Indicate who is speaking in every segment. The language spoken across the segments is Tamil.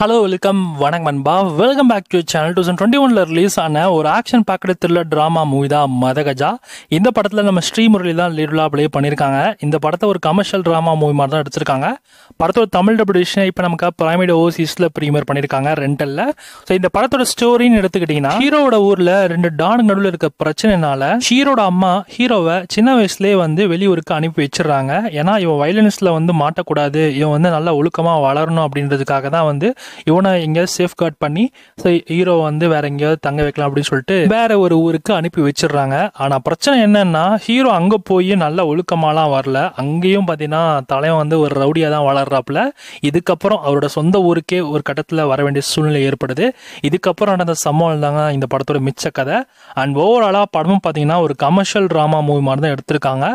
Speaker 1: ஹலோ வெல்கம் வணக்கம் அன்பா welcome back to channel two thousand twenty ஒன்ல ரிலீஸ் ஆன ஒரு action packed thriller drama movie தான் மதகஜா இந்த படத்தில் நம்ம முரளி தான் லீடுலா ப்ளே பண்ணியிருக்காங்க இந்த படத்தை ஒரு கமர்ஷியல் ட்ராமா மூவி மாதிரி தான் எடுத்திருக்காங்க படத்தோட தமிழ் டபுடிஷன் இப்போ நமக்கு பிரைமேட் ஓசிஸில் ப்ரீமியர் பண்ணியிருக்காங்க ரெண்டல்ல ஸோ இந்த படத்தோட ஸ்டோரின்னு எடுத்துக்கிட்டிங்கன்னா ஹீரோட ஊரில் ரெண்டு டான் நடுவில் இருக்க பிரச்சனைனால ஹீரோட அம்மா ஹீரோவை சின்ன வயசுலேயே வந்து வெளியூருக்கு அனுப்பி வச்சிடுறாங்க ஏன்னா இவன் வயலன்ஸில் வந்து மாட்டக்கூடாது இவன் வந்து நல்லா ஒழுக்கமாக வளரணும் அப்படின்றதுக்காக தான் வந்து இவனை எங்கேயாவது சேஃப் கார்ட் பண்ணி ஹீரோ வந்து வேற எங்கேயாவது தங்க வைக்கலாம் அப்படின்னு சொல்லிட்டு வேற ஒரு ஊருக்கு அனுப்பி வச்சிடுறாங்க ஆனால் பிரச்சனை என்னன்னா ஹீரோ அங்கே போய் நல்ல ஒழுக்கமாலாம் வரல அங்கேயும் பார்த்தீங்கன்னா தலைவன் வந்து ஒரு ரவுடியாக தான் வளர்றாப்புல இதுக்கப்புறம் அவரோட சொந்த ஊருக்கே ஒரு கட்டத்தில் வர வேண்டிய சூழ்நிலை ஏற்படுது இதுக்கப்புறம் நடந்த சம்பவம் தாங்க இந்த படத்தோட மிச்ச கதை அண்ட் ஓவராலாக படமும் பார்த்தீங்கன்னா ஒரு கமர்ஷியல் ட்ராமா மூவி மாதிரி தான் எடுத்திருக்காங்க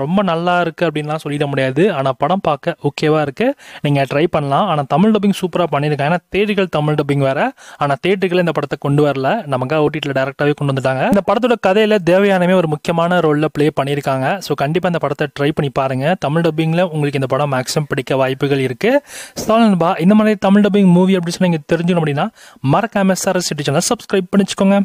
Speaker 1: ரொம்ப நல்லா இருக்குது அப்படின்லாம் சொல்லிட முடியாது ஆனால் படம் பார்க்க ஓகேவாக இருக்குது நீங்கள் ட்ரை பண்ணலாம் ஆனால் தமிழ் டப்பிங் சூப்பராக பண்ணியிருக்காங்க ஏன்னா தேடிகள் தமிழ் டப்பிங் வேறு ஆனால் தேட்டுகள் இந்த படத்தை கொண்டு வரல நமக்காக ஓட்டிட்டில் டேரெக்டாகவே கொண்டு வந்துட்டாங்க இந்த படத்தோட கதையில் தேவையானமே ஒரு முக்கியமான ரோலில் ப்ளே பண்ணியிருக்காங்க ஸோ கண்டிப்பாக இந்த படத்தை ட்ரை பண்ணி பாருங்கள் தமிழ் டப்பிங்கில் உங்களுக்கு இந்த படம் மேக்ஸிமம் பிடிக்க வாய்ப்புகள் இருக்குது இந்த மாதிரி தமிழ் டப்பிங் மூவி அப்படின்னு சொல்லி நீங்கள் தெரிஞ்சுக்கணும் அப்படின்னா சார் சிட்டி சேனல் சப்ஸ்கிரைப் பண்ணிச்சுக்கோங்க